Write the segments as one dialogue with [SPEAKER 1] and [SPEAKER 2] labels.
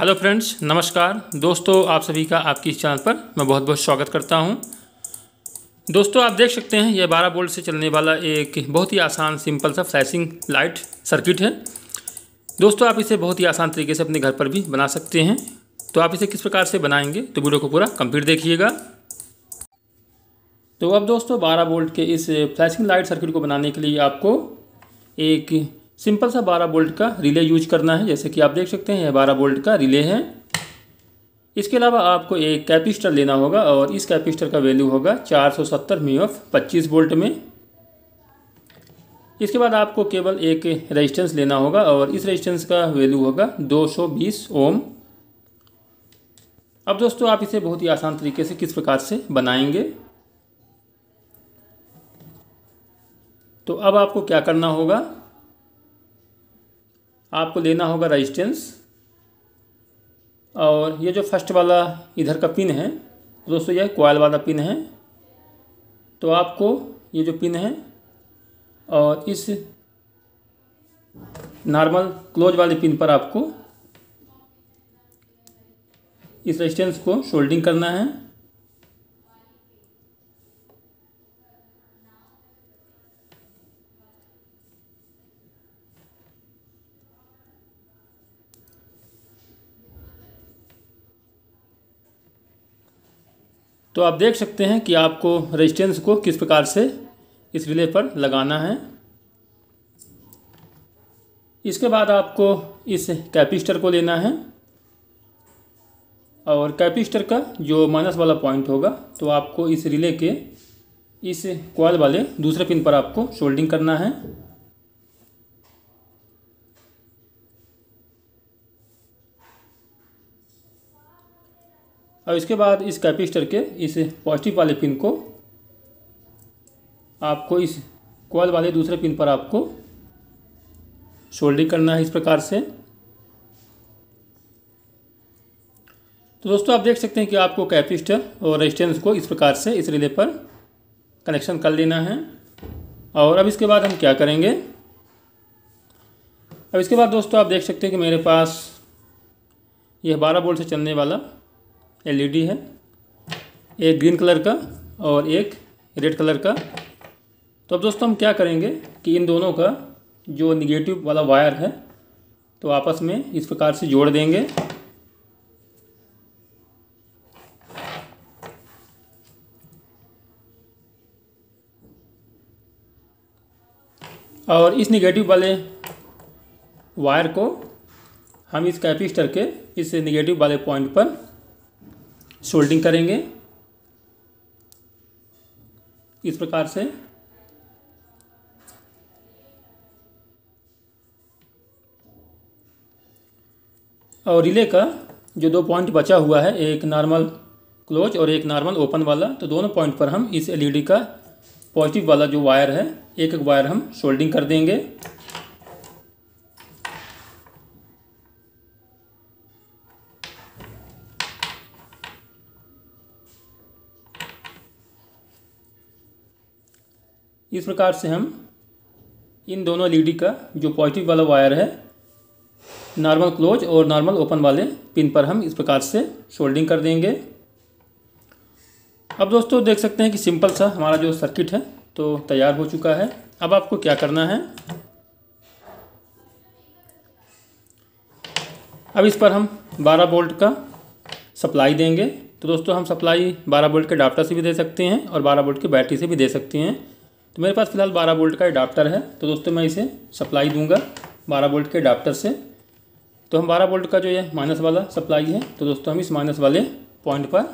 [SPEAKER 1] hello friends नमस्कार दोस्तों आप सभी का आपकी इस चैनल पर मैं बहुत बहुत स्वागत करता हूँ दोस्तों आप देख सकते हैं यह 12 वोल्ट से चलने वाला एक बहुत ही आसान सिंपल सा फ्लैशिंग लाइट सर्किट है दोस्तों आप इसे बहुत ही आसान तरीके से अपने घर पर भी बना सकते हैं तो आप इसे किस प्रकार से बनाएंगे तो वीडियो को पूरा कम्प्लीट देखिएगा तो अब दोस्तों बारह वोल्ट के इस फ्लैशिंग लाइट सर्किट को बनाने के लिए आपको एक सिंपल सा 12 बोल्ट का रिले यूज करना है जैसे कि आप देख सकते हैं यह 12 बोल्ट का रिले है इसके अलावा आपको एक कैपिस्टर लेना होगा और इस कैपिस्टर का वैल्यू होगा 470 मी ऑफ पच्चीस बोल्ट में इसके बाद आपको केवल एक रेजिस्टेंस लेना होगा और इस रेजिस्टेंस का वैल्यू होगा 220 ओम अब दोस्तों आप इसे बहुत ही आसान तरीके से किस प्रकार से बनाएंगे तो अब आपको क्या करना होगा आपको लेना होगा रजिस्टेंस और ये जो फर्स्ट वाला इधर का पिन है दोस्तों यह कोयल वाला पिन है तो आपको ये जो पिन है और इस नॉर्मल क्लोज वाले पिन पर आपको इस रेजिस्टेंस को शोल्डिंग करना है तो आप देख सकते हैं कि आपको रेजिस्टेंस को किस प्रकार से इस रिले पर लगाना है इसके बाद आपको इस कैपिस्टर को लेना है और कैपिस्टर का जो माइनस वाला पॉइंट होगा तो आपको इस रिले के इस कॉल वाले दूसरे पिन पर आपको शोल्डिंग करना है और इसके बाद इस कैपेसिटर के इस पॉजिटिव वाले पिन को आपको इस कॉल वाले दूसरे पिन पर आपको सोल्डिंग करना है इस प्रकार से तो दोस्तों आप देख सकते हैं कि आपको कैपेसिटर और रेजिस्टेंस को इस प्रकार से इस रिले पर कनेक्शन कर लेना है और अब इसके बाद हम क्या करेंगे अब इसके बाद दोस्तों आप देख सकते हैं कि मेरे पास यह बारह बोल्ट से चलने वाला एलईडी है एक ग्रीन कलर का और एक रेड कलर का तो अब दोस्तों हम क्या करेंगे कि इन दोनों का जो निगेटिव वाला वायर है तो आपस में इस प्रकार से जोड़ देंगे और इस निगेटिव वाले वायर को हम इस कैपिस्टर के इस निगेटिव वाले पॉइंट पर सोल्डिंग करेंगे इस प्रकार से और रिले का जो दो पॉइंट बचा हुआ है एक नॉर्मल क्लोज और एक नॉर्मल ओपन वाला तो दोनों पॉइंट पर हम इस एलईडी का पॉजिटिव वाला जो वायर है एक एक वायर हम सोल्डिंग कर देंगे इस प्रकार से हम इन दोनों एलईडी का जो पॉजिटिव वाला वायर है नॉर्मल क्लोज और नॉर्मल ओपन वाले पिन पर हम इस प्रकार से सोल्डिंग कर देंगे अब दोस्तों देख सकते हैं कि सिंपल सा हमारा जो सर्किट है तो तैयार हो चुका है अब आपको क्या करना है अब इस पर हम 12 वोल्ट का सप्लाई देंगे तो दोस्तों हम सप्लाई 12 वोल्ट के अडाप्टर से भी दे सकते हैं और 12 वोल्ट की बैटरी से भी दे सकते हैं तो मेरे पास फिलहाल बारह वोल्ट का अडाप्टर है तो दोस्तों मैं इसे सप्लाई दूंगा बारह वोल्ट के अडाप्टर से तो हम बारह वोल्ट का जो ये माइनस वाला सप्लाई है तो दोस्तों हम इस माइनस वाले पॉइंट पर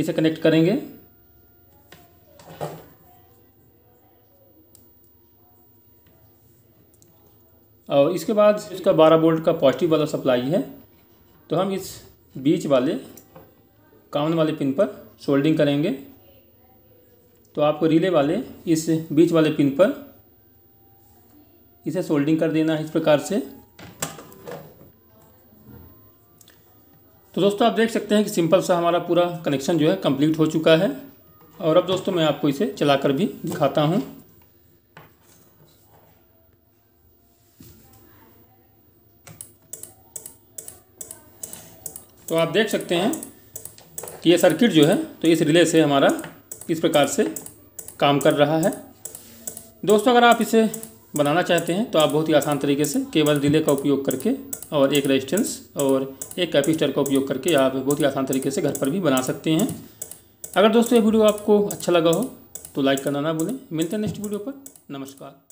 [SPEAKER 1] इसे कनेक्ट करेंगे और इसके बाद इसका बारह वोल्ट का पॉजिटिव वाला सप्लाई है तो हम इस बीच वाले कामन वाले पिन पर सोल्डिंग करेंगे तो आपको रिले वाले इस बीच वाले पिन पर इसे सोल्डिंग कर देना है इस प्रकार से तो दोस्तों आप देख सकते हैं कि सिंपल सा हमारा पूरा कनेक्शन जो है कंप्लीट हो चुका है और अब दोस्तों मैं आपको इसे चलाकर भी दिखाता हूँ तो आप देख सकते हैं कि ये सर्किट जो है तो इस रिले से हमारा किस प्रकार से काम कर रहा है दोस्तों अगर आप इसे बनाना चाहते हैं तो आप बहुत ही आसान तरीके से केवल रिले का उपयोग करके और एक रेजिस्टेंस और एक कैपेसिटर का उपयोग करके आप बहुत ही आसान तरीके से घर पर भी बना सकते हैं अगर दोस्तों ये वीडियो आपको अच्छा लगा हो तो लाइक करना ना भूलें मिलते हैं नेक्स्ट वीडियो पर नमस्कार